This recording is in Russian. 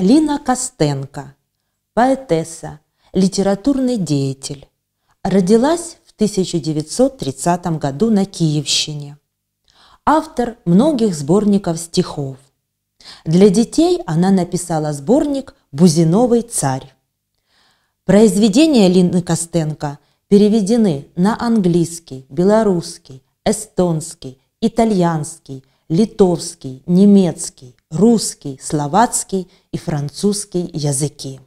Лина Костенко, поэтесса, литературный деятель. Родилась в 1930 году на Киевщине. Автор многих сборников стихов. Для детей она написала сборник «Бузиновый царь». Произведения Лины Костенко переведены на английский, белорусский, эстонский, итальянский – литовский, немецкий, русский, словацкий и французский языки.